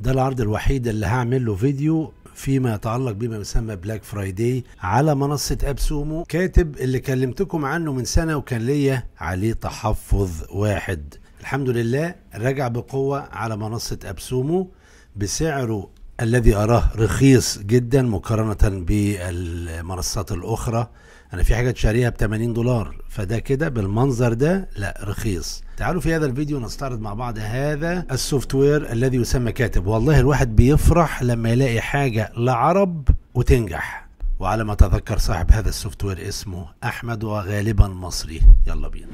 ده العرض الوحيد اللي هعمل له فيديو فيما يتعلق بما يسمى بلاك فرايداي على منصة أبسومو كاتب اللي كلمتكم عنه من سنة وكان ليا عليه تحفظ واحد الحمد لله رجع بقوة على منصة أبسومو بسعره الذي أراه رخيص جدا مقارنة بالمنصات الأخرى انا في حاجات شاريها ب 80 دولار فده كده بالمنظر ده لا رخيص تعالوا في هذا الفيديو نستعرض مع بعض هذا السوفت وير الذي يسمى كاتب والله الواحد بيفرح لما يلاقي حاجه لعرب وتنجح وعلى ما اتذكر صاحب هذا السوفت وير اسمه احمد وغالبا مصري يلا بينا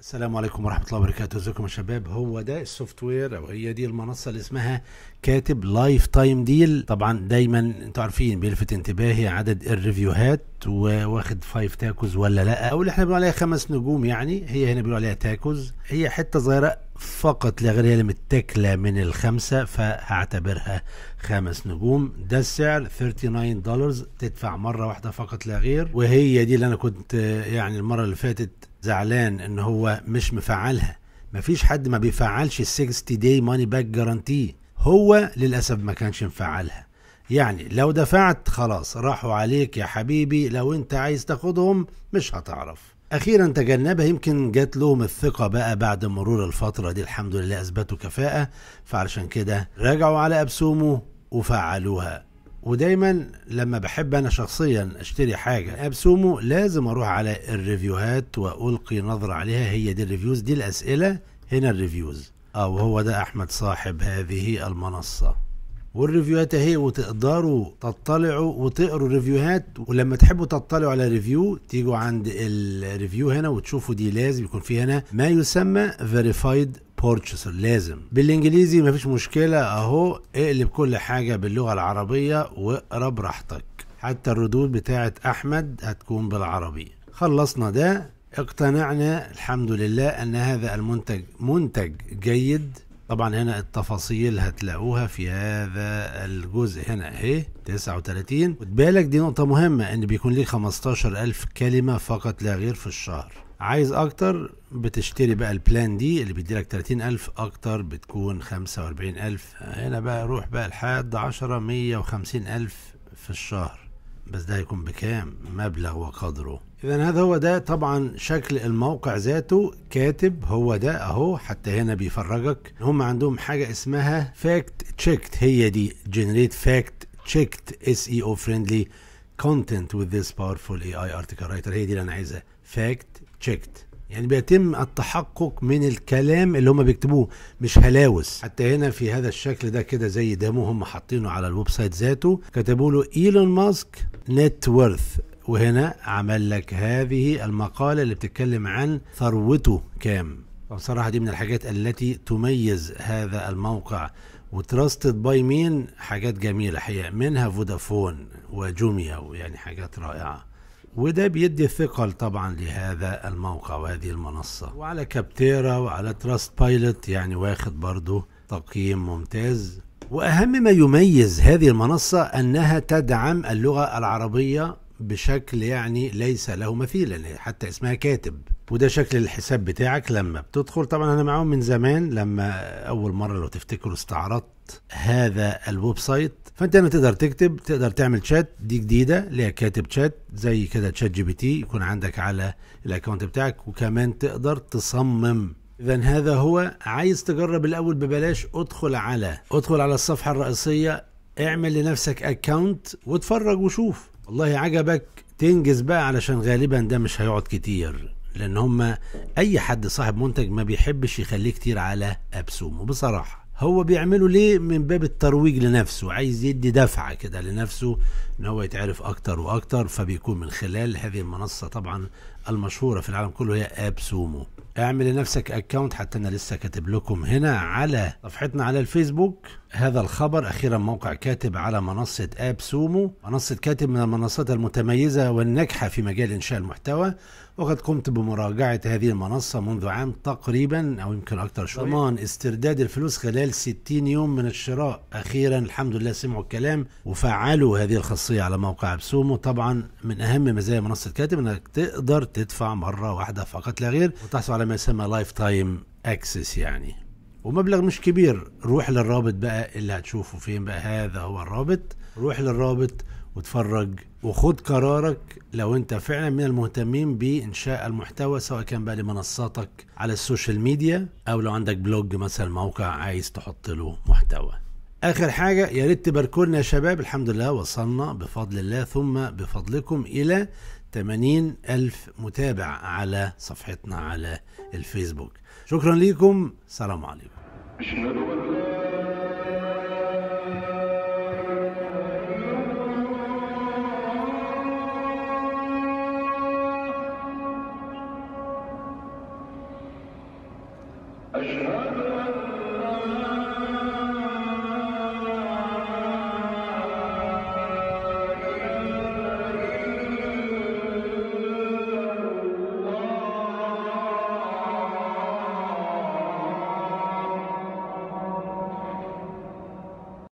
السلام عليكم ورحمة الله وبركاته ازيكم يا شباب هو ده السوفت وير او هي دي المنصة اللي اسمها كاتب لايف تايم ديل طبعا دايما انتوا عارفين بيلفت انتباهي عدد الريفيوهات واخد فايف تاكوز ولا لا او اللي احنا بنقول عليها خمس نجوم يعني هي هنا بيقولوا عليها تاكوز هي حتة صغيرة فقط لا غير هي متاكله من الخمسه فهعتبرها خمس نجوم ده السعر 39 دولار تدفع مره واحده فقط لا غير وهي دي اللي انا كنت يعني المره اللي فاتت زعلان ان هو مش مفعلها مفيش حد ما بيفعلش ال 60 داي ماني باك جارانتي هو للاسف ما كانش مفعلها يعني لو دفعت خلاص راحوا عليك يا حبيبي لو انت عايز تاخدهم مش هتعرف اخيرا تجنبها يمكن جات لهم الثقه بقى بعد مرور الفتره دي الحمد لله اثبتوا كفاءه فعلشان كده رجعوا على ابسومو وفعلوها ودايما لما بحب انا شخصيا اشتري حاجه ابسومو لازم اروح على الريفيوهات والقي نظره عليها هي دي الريفيوز دي الاسئله هنا الريفيوز او هو ده احمد صاحب هذه المنصه والريفيوهات اهي وتقدروا تطلعوا وتقروا الريفيوهات ولما تحبوا تطلعوا على ريفيو تيجوا عند الريفيو هنا وتشوفوا دي لازم يكون في هنا ما يسمى فيريفايد بورتشسر لازم بالانجليزي مفيش مشكله اهو اقلب كل حاجه باللغه العربيه واقرا براحتك حتى الردود بتاعه احمد هتكون بالعربي خلصنا ده اقتنعنا الحمد لله ان هذا المنتج منتج جيد طبعا هنا التفاصيل هتلاقوها في هذا الجزء هنا اهي 39 خد بالك دي نقطة مهمة ان بيكون ليك 15000 كلمة فقط لا غير في الشهر عايز اكتر بتشتري بقى البلان دي اللي بيدي لك 30000 اكتر بتكون 45000 هنا بقى روح بقى لحد 10 150000 في الشهر بس ده هيكون بكام مبلغ وقدره اذا هذا هو ده طبعا شكل الموقع ذاته كاتب هو ده اهو حتى هنا بيفرجك هم عندهم حاجه اسمها فاكت تشيكت هي دي جنريت فاكت تشيكت اس اي او فريندلي كونتنت ذس باورفول اي اي ارتكل رايتر هي دي اللي انا عايزها فاكت تشيكت يعني بيتم التحقق من الكلام اللي هم بيكتبوه مش هلاوس حتى هنا في هذا الشكل ده كده زي دامو هم حاطينه على الويب سايت ذاته كتبوا له ايلون ماسك نت وورث وهنا عمل لك هذه المقالة اللي بتتكلم عن ثروته كام بصراحة دي من الحاجات التي تميز هذا الموقع وتراستد باي مين حاجات جميلة حقيقة منها فودافون وجوميا يعني حاجات رائعة وده بيدي ثقل طبعا لهذا الموقع وهذه المنصة وعلى كابتيرا وعلى تراست بايلوت يعني واخد برضو تقييم ممتاز وأهم ما يميز هذه المنصة أنها تدعم اللغة العربية بشكل يعني ليس له يعني حتى اسمها كاتب وده شكل الحساب بتاعك لما بتدخل طبعا انا معاهم من زمان لما اول مره لو تفتكروا استعرضت هذا الويب سايت فانت هنا تقدر تكتب تقدر تعمل شات دي جديده اللي هي كاتب شات زي كده تشات جي بي تي يكون عندك على الاكونت بتاعك وكمان تقدر تصمم اذا هذا هو عايز تجرب الاول ببلاش ادخل على ادخل على الصفحه الرئيسيه اعمل لنفسك اكونت واتفرج وشوف والله عجبك تنجز بقى علشان غالبا ده مش هيقعد كتير لان هما اي حد صاحب منتج ما بيحبش يخليه كتير على ابسومه بصراحه هو بيعمله ليه من باب الترويج لنفسه عايز يدي دفعه كده لنفسه ان هو يتعرف اكتر واكتر فبيكون من خلال هذه المنصه طبعا المشهوره في العالم كله هي اب سومو اعمل لنفسك اكونت حتى انا لسه كاتب لكم هنا على صفحتنا على الفيسبوك هذا الخبر اخيرا موقع كاتب على منصه اب سومو منصه كاتب من المنصات المتميزه والناجحه في مجال انشاء المحتوى وقد قمت بمراجعه هذه المنصه منذ عام تقريبا او يمكن اكثر شويه ضمان استرداد الفلوس خلال 60 يوم من الشراء اخيرا الحمد لله سمعوا الكلام وفعلوا هذه الخاصيه الشخصيه على موقع بسومو طبعا من أهم مزايا منصة كاتب أنك تقدر تدفع مرة واحدة فقط لا غير وتحصل على ما يسمى لايف تايم أكسس يعني ومبلغ مش كبير روح للرابط بقى اللي هتشوفه فين بقى هذا هو الرابط روح للرابط وتفرج وخد قرارك لو انت فعلا من المهتمين بانشاء المحتوى سواء كان بقى لمنصاتك على السوشيال ميديا او لو عندك بلوج مثلا موقع عايز تحط له محتوى اخر حاجه يا ريت تباركولنا يا شباب الحمد لله وصلنا بفضل الله ثم بفضلكم الى 80 الف متابع على صفحتنا على الفيسبوك شكرا ليكم سلام عليكم أشهد أن لا أشهد أن